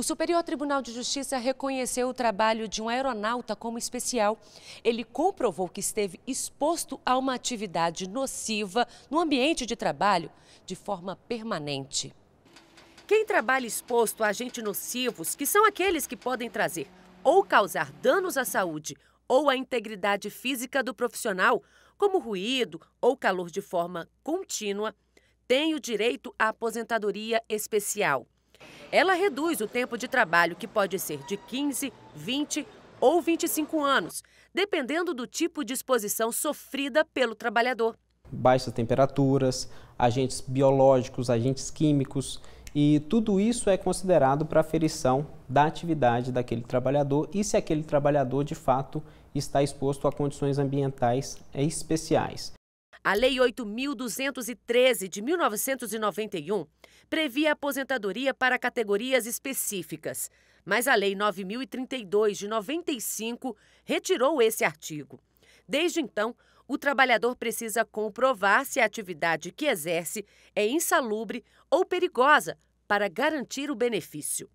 O Superior Tribunal de Justiça reconheceu o trabalho de um aeronauta como especial. Ele comprovou que esteve exposto a uma atividade nociva no ambiente de trabalho de forma permanente. Quem trabalha exposto a agentes nocivos, que são aqueles que podem trazer ou causar danos à saúde ou à integridade física do profissional, como ruído ou calor de forma contínua, tem o direito à aposentadoria especial. Ela reduz o tempo de trabalho, que pode ser de 15, 20 ou 25 anos, dependendo do tipo de exposição sofrida pelo trabalhador. Baixas temperaturas, agentes biológicos, agentes químicos, e tudo isso é considerado para aferição da atividade daquele trabalhador e se aquele trabalhador de fato está exposto a condições ambientais especiais. A Lei 8.213 de 1991 previa aposentadoria para categorias específicas, mas a Lei 9.032 de 95 retirou esse artigo. Desde então, o trabalhador precisa comprovar se a atividade que exerce é insalubre ou perigosa para garantir o benefício.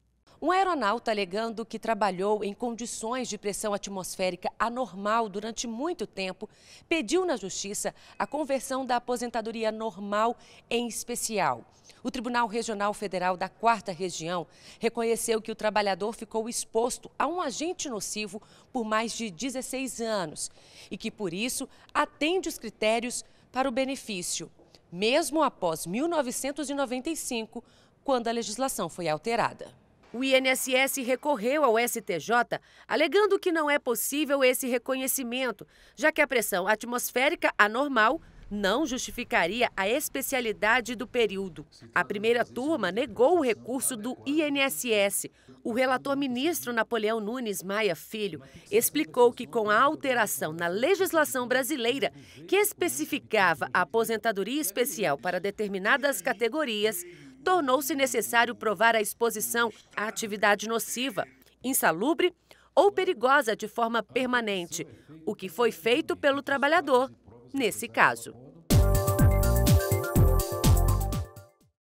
Um aeronauta alegando que trabalhou em condições de pressão atmosférica anormal durante muito tempo pediu na Justiça a conversão da aposentadoria normal em especial. O Tribunal Regional Federal da Quarta Região reconheceu que o trabalhador ficou exposto a um agente nocivo por mais de 16 anos e que, por isso, atende os critérios para o benefício, mesmo após 1995, quando a legislação foi alterada. O INSS recorreu ao STJ, alegando que não é possível esse reconhecimento, já que a pressão atmosférica anormal não justificaria a especialidade do período. A primeira turma negou o recurso do INSS. O relator ministro Napoleão Nunes Maia Filho explicou que com a alteração na legislação brasileira, que especificava a aposentadoria especial para determinadas categorias, tornou-se necessário provar a exposição à atividade nociva, insalubre ou perigosa de forma permanente, o que foi feito pelo trabalhador nesse caso.